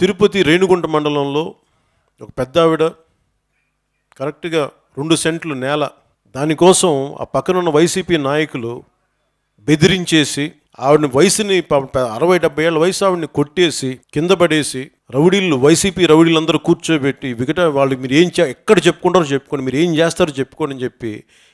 తిరుపతి రేణుగుంట మండలంలో ఒక పెద్ద ఆవిడ కరెక్ట్గా రెండు సెంట్లు నేల దానికోసం ఆ పక్కనున్న వైసీపీ నాయకులు బెదిరించేసి ఆవిడని వయసుని అరవై డెబ్బై ఏళ్ళ వయసు ఆవిడని కొట్టేసి కింద పడేసి రౌడీలు వైసీపీ రౌడీలు అందరూ కూర్చోబెట్టి వికట వాళ్ళు మీరు ఏం చే ఎక్కడ చెప్పుకుంటారో చెప్పుకోండి మీరు ఏం చేస్తారో చెప్పుకోండి అని చెప్పి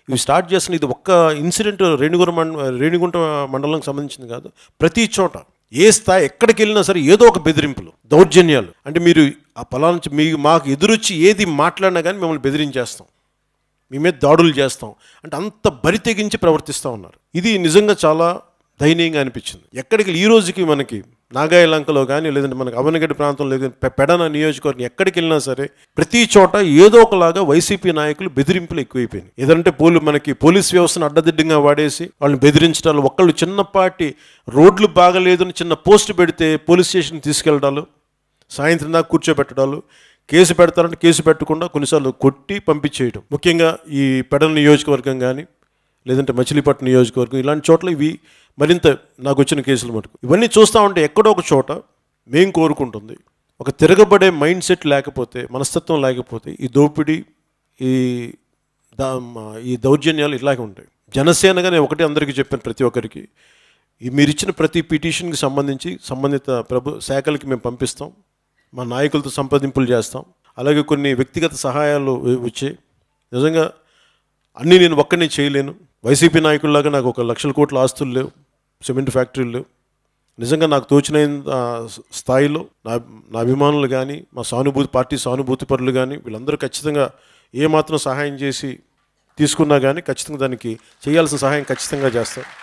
ఇవి స్టార్ట్ చేసిన ఇది ఒక్క ఇన్సిడెంట్ రేణుగుర మండ రేణిగుంట మండలంకి సంబంధించింది కాదు ప్రతి చోట ఏ స్థాయి ఎక్కడికి వెళ్ళినా సరే ఏదో ఒక బెదిరింపులు దౌర్జన్యాలు అంటే మీరు ఆ పొలాల నుంచి మీ మాకు ఎదురొచ్చి ఏది మాట్లాడినా కానీ మిమ్మల్ని బెదిరించేస్తాం మీ మీద దాడులు చేస్తాం అంటే అంత బరి తెగించి ప్రవర్తిస్తూ ఉన్నారు ఇది నిజంగా చాలా దయనీయంగా అనిపించింది ఎక్కడికి ఈ రోజుకి మనకి నాగాయలంకలో కానీ లేదంటే మనకు అవనగడ్డ ప్రాంతంలో లేదంటే పెడన నియోజకవర్గం ఎక్కడికి వెళ్ళినా సరే ప్రతి చోట ఏదో ఒకలాగా వైసీపీ నాయకులు బెదిరింపులు ఎక్కువైపోయినాయి ఏదంటే పోలు మనకి పోలీస్ వ్యవస్థను అడ్డదిడ్డంగా వాడేసి వాళ్ళని బెదిరించడాలు ఒకళ్ళు చిన్నపాటి రోడ్లు బాగలేదని చిన్న పోస్ట్ పెడితే పోలీస్ స్టేషన్ తీసుకెళ్ళడాలు సాయంత్రం దాకా కూర్చోబెట్టడాలు కేసు పెడతారంటే కేసు పెట్టకుండా కొన్నిసార్లు కొట్టి పంపించేయడం ముఖ్యంగా ఈ పెడల నియోజకవర్గం కానీ లేదంటే మచిలీపట్నం నియోజకవర్గం ఇలాంటి చోట్ల ఇవి మరింత నాకు వచ్చిన కేసులు మటుకు ఇవన్నీ చూస్తూ ఉంటే ఎక్కడో ఒక చోట మేం కోరుకుంటుంది ఒక తిరగబడే మైండ్ సెట్ లేకపోతే మనస్తత్వం లేకపోతే ఈ దోపిడీ ఈ దా ఈ దౌర్జన్యాలు ఇలాగే ఉంటాయి జనసేనగానే ఒకటి అందరికీ చెప్పాను ప్రతి ఒక్కరికి ఈ మీరు ఇచ్చిన ప్రతి పిటిషన్కి సంబంధించి సంబంధిత ప్రభు శాఖలకి మేము పంపిస్తాం మా నాయకులతో సంప్రదింపులు చేస్తాం అలాగే కొన్ని వ్యక్తిగత సహాయాలు వచ్చాయి నిజంగా అన్నీ నేను ఒక్కడిని చేయలేను వైసీపీ నాయకుల్లాగా నాకు ఒక లక్షల కోట్ల ఆస్తులు లేవు సిమెంట్ ఫ్యాక్టరీలు లేవు నిజంగా నాకు తోచిన స్థాయిలో నా నా అభిమానులు కానీ మా సానుభూతి పార్టీ సానుభూతి పరులు కానీ వీళ్ళందరూ ఖచ్చితంగా ఏమాత్రం సహాయం చేసి తీసుకున్నా కానీ ఖచ్చితంగా దానికి చేయాల్సిన సహాయం ఖచ్చితంగా చేస్తారు